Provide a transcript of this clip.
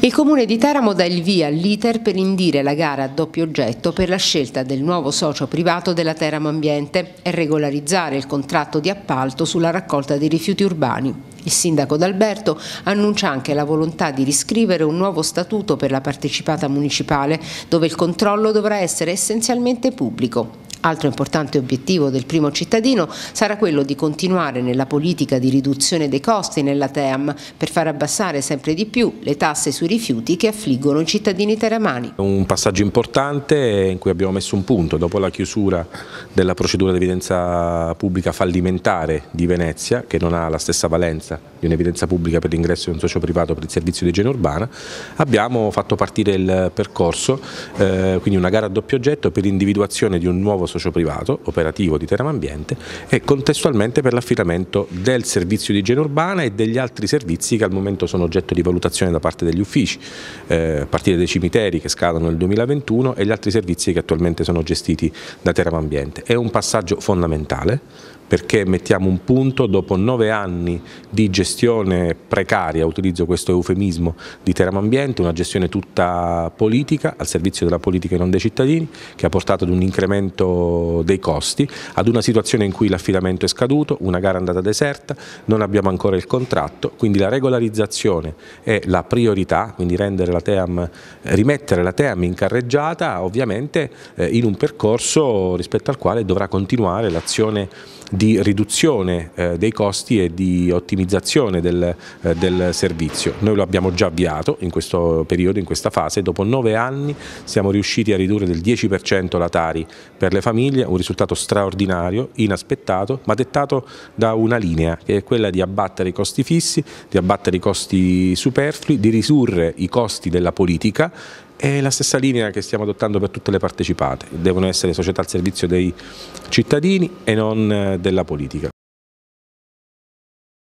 Il comune di Teramo dà il via all'iter per indire la gara a doppio oggetto per la scelta del nuovo socio privato della Teramo Ambiente e regolarizzare il contratto di appalto sulla raccolta dei rifiuti urbani. Il sindaco D'Alberto annuncia anche la volontà di riscrivere un nuovo statuto per la partecipata municipale dove il controllo dovrà essere essenzialmente pubblico. Altro importante obiettivo del primo cittadino sarà quello di continuare nella politica di riduzione dei costi nella TEAM per far abbassare sempre di più le tasse sui rifiuti che affliggono i cittadini teramani. Un passaggio importante in cui abbiamo messo un punto dopo la chiusura della procedura di evidenza pubblica fallimentare di Venezia che non ha la stessa valenza di un'evidenza pubblica per l'ingresso di un socio privato per il servizio di igiene urbana abbiamo fatto partire il percorso eh, quindi una gara a doppio oggetto per l'individuazione di un nuovo socio-privato operativo di Teramambiente e contestualmente per l'affidamento del servizio di igiene urbana e degli altri servizi che al momento sono oggetto di valutazione da parte degli uffici, eh, a partire dai cimiteri che scadono nel 2021 e gli altri servizi che attualmente sono gestiti da Teramambiente. È un passaggio fondamentale perché mettiamo un punto dopo nove anni di gestione precaria, utilizzo questo eufemismo, di Teramambiente, una gestione tutta politica, al servizio della politica e non dei cittadini, che ha portato ad un incremento dei costi, ad una situazione in cui l'affidamento è scaduto, una gara è andata deserta, non abbiamo ancora il contratto, quindi la regolarizzazione è la priorità, quindi la Team, rimettere la Team in carreggiata ovviamente eh, in un percorso rispetto al quale dovrà continuare l'azione di riduzione eh, dei costi e di ottimizzazione del, eh, del, servizio. Noi lo abbiamo già avviato in questo periodo, in questa fase, dopo nove anni siamo riusciti a ridurre del 10% la Tari per le famiglie, un risultato straordinario, inaspettato, ma dettato da una linea che è quella di abbattere i costi fissi, di abbattere i costi superflui, di ridurre i costi della politica è la stessa linea che stiamo adottando per tutte le partecipate, devono essere società al servizio dei cittadini e non eh, della politica.